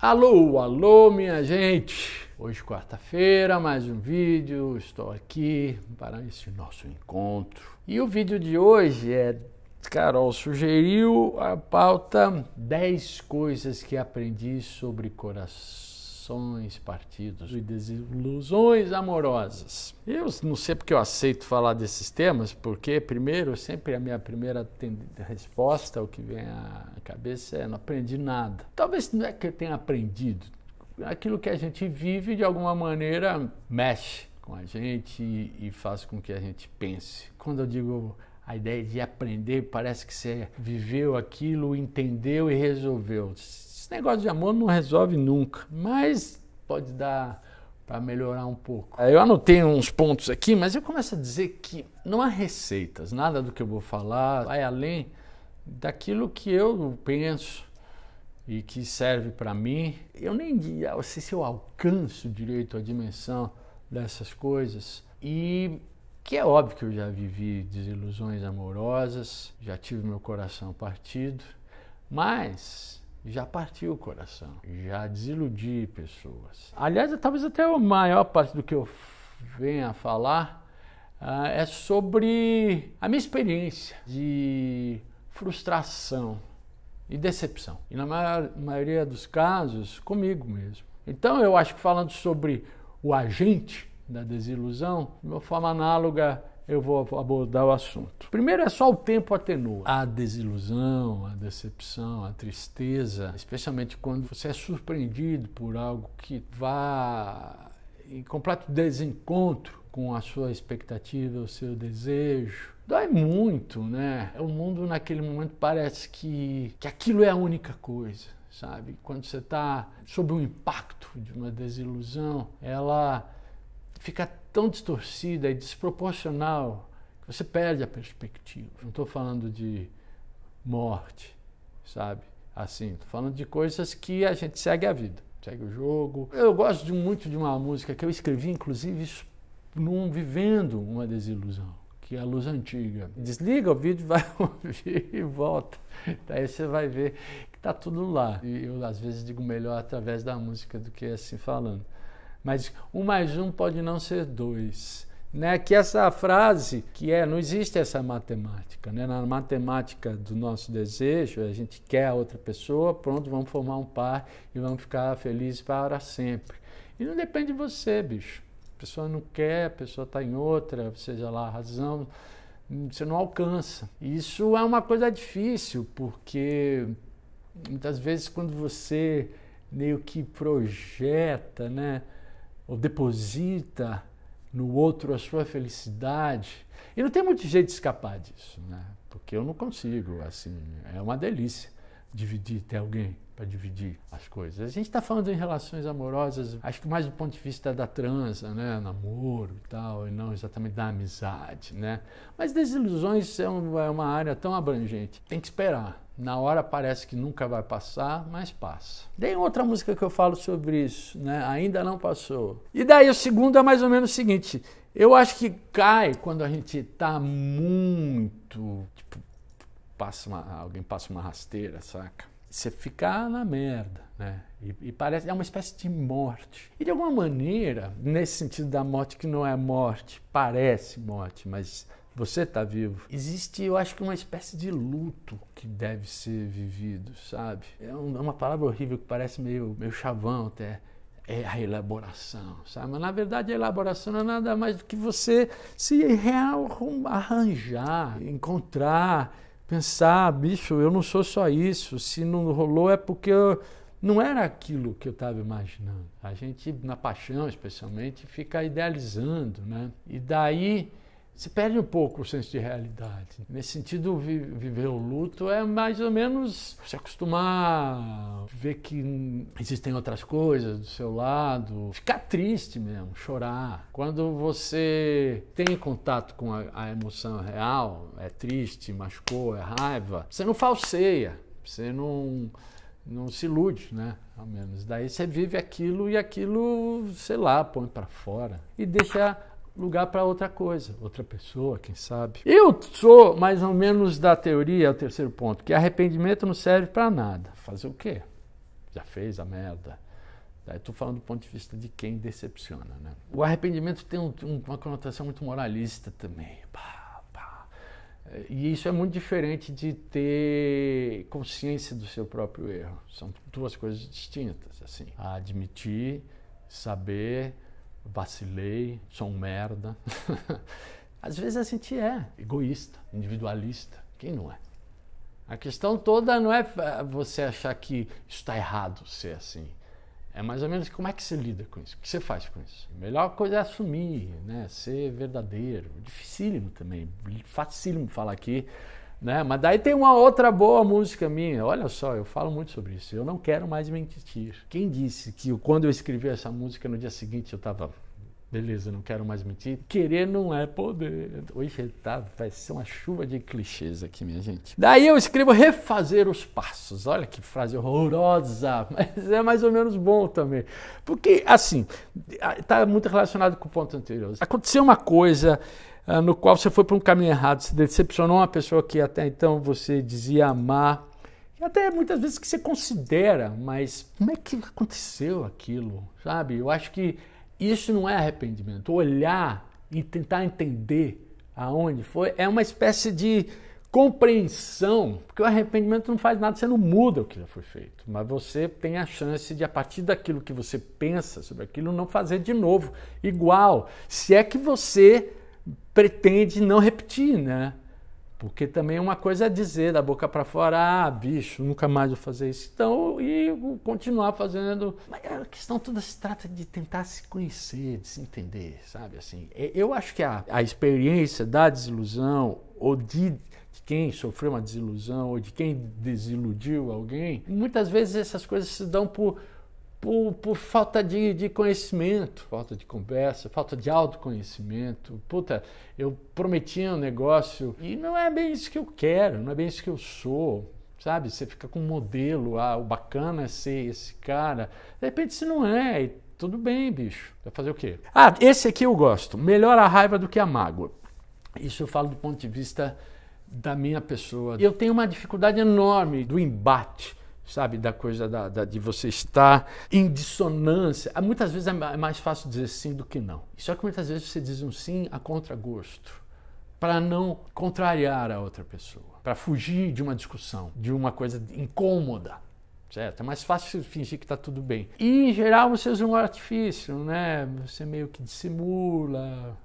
Alô, alô, minha gente! Hoje, quarta-feira, mais um vídeo. Estou aqui para esse nosso encontro. E o vídeo de hoje é. Carol sugeriu a pauta 10 coisas que aprendi sobre coração partidos e desilusões amorosas. Eu não sei porque eu aceito falar desses temas, porque primeiro, sempre a minha primeira resposta, o que vem à cabeça é não aprendi nada. Talvez não é que eu tenha aprendido, aquilo que a gente vive de alguma maneira mexe com a gente e faz com que a gente pense. Quando eu digo a ideia de aprender, parece que você viveu aquilo, entendeu e resolveu esse negócio de amor não resolve nunca, mas pode dar para melhorar um pouco. É, eu anotei uns pontos aqui, mas eu começo a dizer que não há receitas, nada do que eu vou falar vai além daquilo que eu penso e que serve para mim. Eu nem sei se eu alcanço direito a dimensão dessas coisas e que é óbvio que eu já vivi desilusões amorosas, já tive meu coração partido, mas já partiu o coração, já desiludi pessoas. Aliás, talvez até a maior parte do que eu venha falar uh, é sobre a minha experiência de frustração e decepção. E na maior, maioria dos casos, comigo mesmo. Então, eu acho que falando sobre o agente da desilusão, de uma forma análoga eu vou abordar o assunto. Primeiro é só o tempo atenua. A desilusão, a decepção, a tristeza, especialmente quando você é surpreendido por algo que vá em completo desencontro com a sua expectativa, o seu desejo. Dói muito, né? O mundo naquele momento parece que, que aquilo é a única coisa, sabe? Quando você está sob o impacto de uma desilusão, ela fica tão distorcida e desproporcional que você perde a perspectiva. Não estou falando de morte, sabe? Assim, estou falando de coisas que a gente segue a vida, segue o jogo. Eu gosto de, muito de uma música que eu escrevi, inclusive, num, vivendo uma desilusão, que é a luz antiga. Desliga o vídeo, vai ouvir e volta. Daí você vai ver que está tudo lá. E eu, às vezes, digo melhor através da música do que assim falando mas um mais um pode não ser dois. Né? Que essa frase, que é, não existe essa matemática. Né? Na matemática do nosso desejo, a gente quer a outra pessoa, pronto, vamos formar um par e vamos ficar felizes para sempre. E não depende de você, bicho. A pessoa não quer, a pessoa está em outra, seja lá a razão, você não alcança. Isso é uma coisa difícil, porque muitas vezes quando você meio que projeta, né? ou deposita no outro a sua felicidade. E não tem muito jeito de escapar disso, né? Porque eu não consigo, assim, é uma delícia dividir, ter alguém para dividir as coisas. A gente está falando em relações amorosas, acho que mais do ponto de vista da transa, né, namoro e tal, e não exatamente da amizade, né. Mas desilusões é, um, é uma área tão abrangente, tem que esperar. Na hora parece que nunca vai passar, mas passa. Tem outra música que eu falo sobre isso, né? Ainda não passou. E daí o segundo é mais ou menos o seguinte: eu acho que cai quando a gente tá muito tipo, passa uma, alguém passa uma rasteira, saca? Você fica na merda, né? E, e, parece é uma espécie de morte. E de alguma maneira, nesse sentido da morte que não é morte, parece morte, mas você está vivo. Existe, eu acho que uma espécie de luto que deve ser vivido, sabe? É, é, uma palavra horrível que parece meio, meio chavão até é a elaboração, sabe? Mas na verdade a elaboração não é nada mais do que você se arranjar, encontrar pensar, ah, bicho, eu não sou só isso. Se não rolou é porque eu... não era aquilo que eu estava imaginando. A gente, na paixão especialmente, fica idealizando, né? E daí se perde um pouco o senso de realidade. Nesse sentido, vi, viver o luto é mais ou menos se acostumar, ver que existem outras coisas do seu lado, ficar triste mesmo, chorar. Quando você tem contato com a, a emoção real, é triste, machucou, é raiva, você não falseia, você não não se ilude, né? Ao menos. Daí você vive aquilo e aquilo, sei lá, põe para fora e deixa lugar para outra coisa, outra pessoa, quem sabe. Eu sou mais ou menos da teoria, é o terceiro ponto, que arrependimento não serve para nada. Fazer o quê? Já fez a merda. Daí estou falando do ponto de vista de quem decepciona. Né? O arrependimento tem um, uma conotação muito moralista também. É, e isso é muito diferente de ter consciência do seu próprio erro. São duas coisas distintas. assim. Admitir, saber vacilei, sou um merda. Às vezes a gente é egoísta, individualista. Quem não é? A questão toda não é você achar que está errado ser assim. É mais ou menos como é que você lida com isso, o que você faz com isso. A melhor coisa é assumir, né? ser verdadeiro. Dificílimo também, facílimo falar aqui né? Mas daí tem uma outra boa música minha. Olha só, eu falo muito sobre isso. Eu não quero mais mentir. Quem disse que quando eu escrevi essa música no dia seguinte eu estava Beleza, não quero mais mentir. Querer não é poder. Hoje tá, vai ser uma chuva de clichês aqui, minha gente. Daí eu escrevo refazer os passos. Olha que frase horrorosa, mas é mais ou menos bom também. Porque, assim, tá muito relacionado com o ponto anterior. Aconteceu uma coisa ah, no qual você foi para um caminho errado, se decepcionou uma pessoa que até então você dizia amar, e até muitas vezes que você considera, mas como é que aconteceu aquilo, sabe? Eu acho que isso não é arrependimento. Olhar e tentar entender aonde foi é uma espécie de compreensão, porque o arrependimento não faz nada, você não muda o que já foi feito, mas você tem a chance de, a partir daquilo que você pensa sobre aquilo, não fazer de novo igual. Se é que você pretende não repetir, né? Porque também uma coisa é dizer da boca para fora, ah, bicho, nunca mais vou fazer isso. Então, e continuar fazendo. Mas é a questão toda se trata de tentar se conhecer, de se entender, sabe? Assim, eu acho que a, a experiência da desilusão ou de, de quem sofreu uma desilusão ou de quem desiludiu alguém, muitas vezes essas coisas se dão por por, por falta de, de, conhecimento, falta de conversa, falta de autoconhecimento. Puta, eu prometia um negócio e não é bem isso que eu quero, não é bem isso que eu sou, sabe? Você fica com um modelo, ah, o bacana é ser esse cara. De repente, se não é, e tudo bem, bicho. Vai fazer o quê? Ah, esse aqui eu gosto. Melhor a raiva do que a mágoa. Isso eu falo do ponto de vista da minha pessoa. Eu tenho uma dificuldade enorme do embate sabe, da coisa da, da, de você estar em dissonância. Ah, muitas vezes é, é mais fácil dizer sim do que não. Só que muitas vezes você diz um sim a contragosto, para não contrariar a outra pessoa, para fugir de uma discussão, de uma coisa incômoda. Certo? É mais fácil fingir que está tudo bem. E, em geral, você usa um artifício, né? Você meio que dissimula,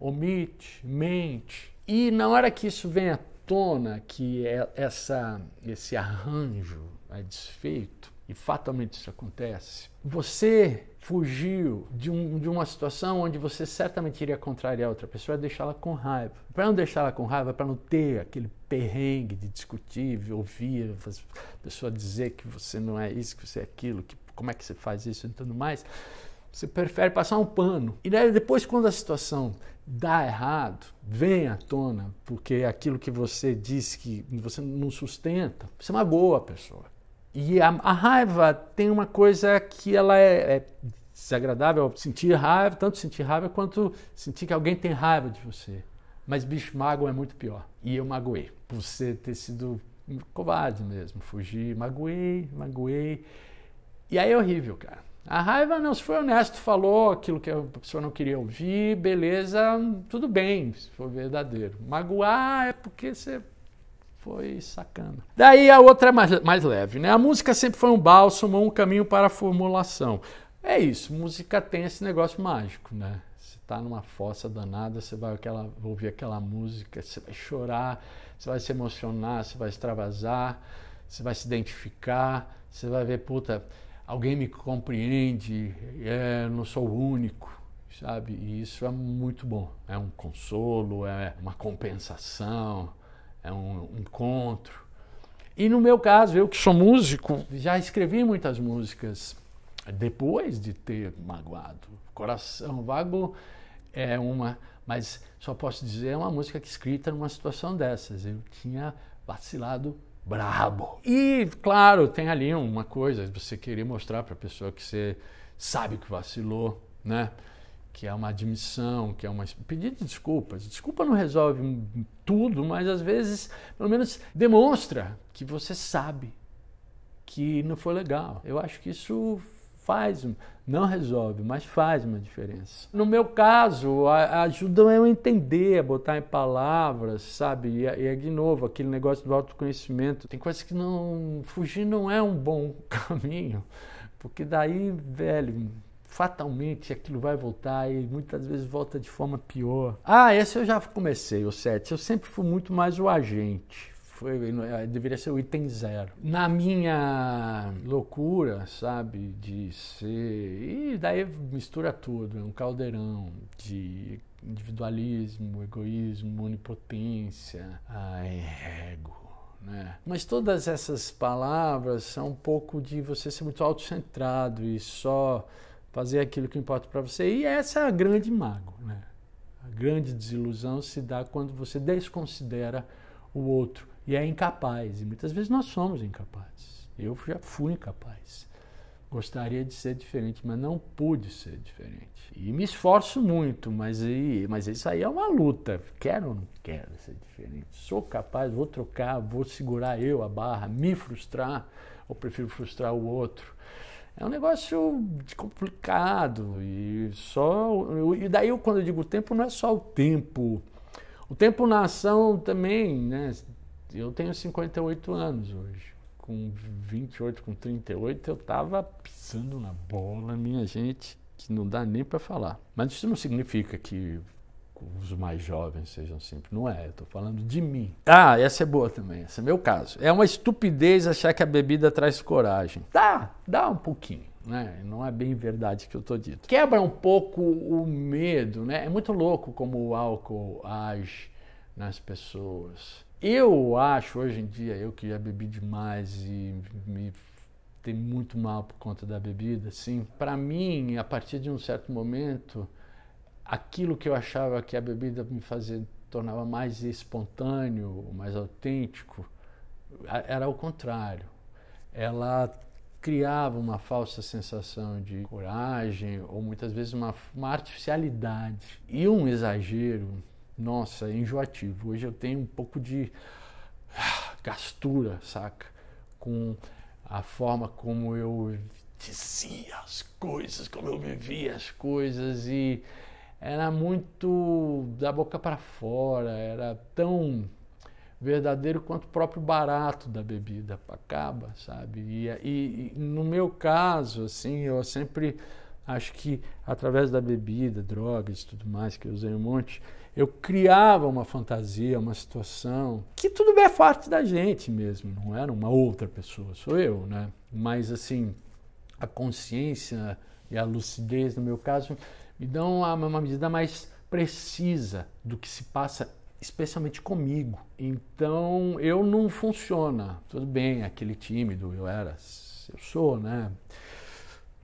omite, mente. E na hora que isso vem à tona, que é essa, esse arranjo é desfeito, e fatalmente isso acontece, você fugiu de, um, de uma situação onde você certamente iria contrariar outra pessoa e é deixá-la com raiva. Para não deixá-la com raiva, é para não ter aquele perrengue de discutir, ouvir a pessoa dizer que você não é isso, que você é aquilo, que, como é que você faz isso e tudo mais, você prefere passar um pano. E daí, depois, quando a situação dá errado, vem à tona, porque é aquilo que você disse que você não sustenta, você magoa a pessoa. E a, a, raiva tem uma coisa que ela é, é desagradável, sentir raiva, tanto sentir raiva quanto sentir que alguém tem raiva de você. Mas bicho, mágoa é muito pior. E eu magoei, por você ter sido covarde mesmo, fugir, magoei, magoei. E aí é horrível, cara. A raiva não, se foi honesto, falou aquilo que a pessoa não queria ouvir, beleza, tudo bem, se for verdadeiro. Magoar é porque você foi sacana. Daí a outra é mais, mais leve, né? A música sempre foi um bálsamo, um caminho para a formulação. É isso, música tem esse negócio mágico, né? Você tá numa fossa danada, você vai aquela, ouvir aquela música, você vai chorar, você vai se emocionar, você vai extravasar, você vai se identificar, você vai ver, puta, alguém me compreende, é, não sou o único sabe? E isso é muito bom. É um consolo, é uma compensação é um encontro. E no meu caso, eu que sou músico, já escrevi muitas músicas depois de ter magoado. Coração Vago é uma, mas só posso dizer, é uma música que escrita numa situação dessas. Eu tinha vacilado brabo. E, claro, tem ali uma coisa, você querer mostrar para a pessoa que você sabe que vacilou, né? que é uma admissão, que é uma pedido de desculpas. Desculpa não resolve tudo, mas às vezes, pelo menos demonstra que você sabe que não foi legal. Eu acho que isso faz, não resolve, mas faz uma diferença. No meu caso, ajudam é eu a entender, a é botar em palavras, sabe? E, é, e de novo, aquele negócio do autoconhecimento. Tem coisas que não. Fugir não é um bom caminho, porque daí, velho fatalmente aquilo vai voltar e muitas vezes volta de forma pior. Ah, esse eu já comecei, o 7. Eu sempre fui muito mais o agente. Foi, é, deveria ser o item zero. Na minha loucura, sabe, de ser. E daí mistura tudo, é um caldeirão de individualismo, egoísmo, onipotência, ai, ego. Né? Mas todas essas palavras são um pouco de você ser muito autocentrado e só fazer aquilo que importa para você. E essa é a grande mago, né? A grande desilusão se dá quando você desconsidera o outro e é incapaz. E muitas vezes nós somos incapazes. Eu já fui incapaz. Gostaria de ser diferente, mas não pude ser diferente. E me esforço muito, mas, e mas isso aí é uma luta. Quero ou não quero ser diferente? Sou capaz, vou trocar, vou segurar eu a barra, me frustrar, ou prefiro frustrar o outro? É um negócio complicado e só e daí eu, quando eu digo tempo não é só o tempo. O tempo na ação também, né? Eu tenho 58 anos hoje. Com 28, com 38, eu tava pisando na bola, minha gente, que não dá nem para falar. Mas isso não significa que os mais jovens sejam simples. Não é, eu estou falando de mim. Ah, essa é boa também, esse é meu caso. É uma estupidez achar que a bebida traz coragem. Tá, dá um pouquinho. Né? Não é bem verdade que eu estou dito. Quebra um pouco o medo, né? É muito louco como o álcool age nas pessoas. Eu acho hoje em dia, eu que já bebi demais e me tem muito mal por conta da bebida, sim. Para mim, a partir de um certo momento, aquilo que eu achava que a bebida me fazia tornava mais espontâneo, mais autêntico, era o contrário. Ela criava uma falsa sensação de coragem ou muitas vezes uma, uma artificialidade e um exagero, nossa, é enjoativo. Hoje eu tenho um pouco de ah, gastura, saca? Com a forma como eu dizia as coisas, como eu vivia as coisas e era muito da boca para fora, era tão verdadeiro quanto o próprio barato da bebida acaba, sabe? E, e, e, no meu caso, assim, eu sempre acho que através da bebida, drogas e tudo mais, que eu usei um monte, eu criava uma fantasia, uma situação, que tudo bem é parte da gente mesmo, não era uma outra pessoa, sou eu, né? Mas, assim, a consciência e a lucidez, no meu caso, me dão uma medida mais precisa do que se passa especialmente comigo. Então eu não funciona. Tudo bem, aquele tímido eu era, eu sou, né?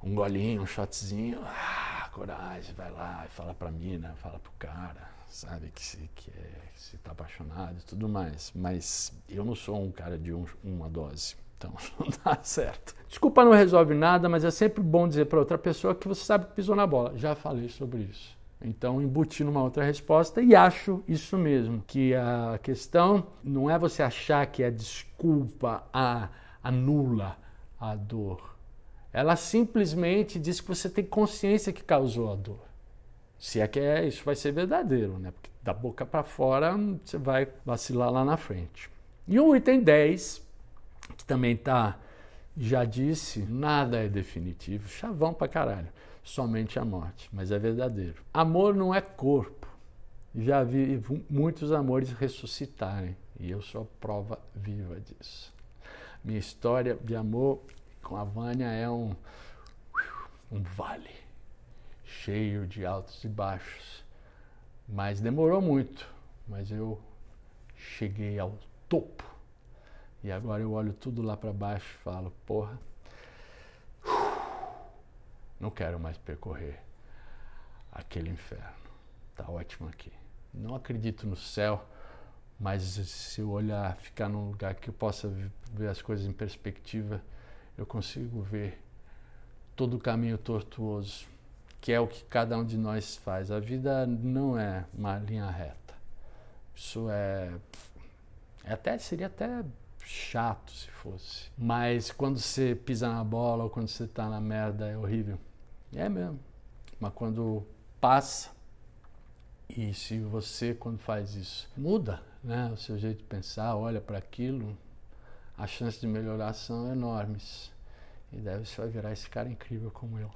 Um golinho, um shotzinho, ah, coragem, vai lá, e fala pra né? fala pro cara, sabe que se que é, que se tá apaixonado e tudo mais. Mas eu não sou um cara de um, uma dose. Então não dá certo. Desculpa não resolve nada, mas é sempre bom dizer para outra pessoa que você sabe que pisou na bola. Já falei sobre isso. Então embuti numa outra resposta e acho isso mesmo, que a questão não é você achar que a desculpa a, anula a dor. Ela simplesmente diz que você tem consciência que causou a dor. Se é que é, isso vai ser verdadeiro, né? Porque da boca para fora você vai vacilar lá na frente. E o item 10 que também tá, já disse, nada é definitivo, chavão pra caralho, somente a morte, mas é verdadeiro. Amor não é corpo. Já vi muitos amores ressuscitarem e eu sou prova viva disso. Minha história de amor com a Vânia é um, um vale cheio de altos e baixos. Mas demorou muito, mas eu cheguei ao topo e agora eu olho tudo lá para baixo e falo, porra, não quero mais percorrer aquele inferno. Tá ótimo aqui. Não acredito no céu, mas se eu olhar, ficar num lugar que eu possa ver as coisas em perspectiva, eu consigo ver todo o caminho tortuoso, que é o que cada um de nós faz. A vida não é uma linha reta. Isso é, é até seria até chato se fosse. Mas quando você pisa na bola ou quando você tá na merda é horrível. É mesmo. Mas quando passa, e se você, quando faz isso, muda né, o seu jeito de pensar, olha para aquilo, as chances de melhorar são enormes. E deve só virar esse cara incrível como eu.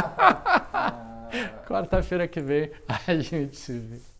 Quarta-feira que vem a gente se vê.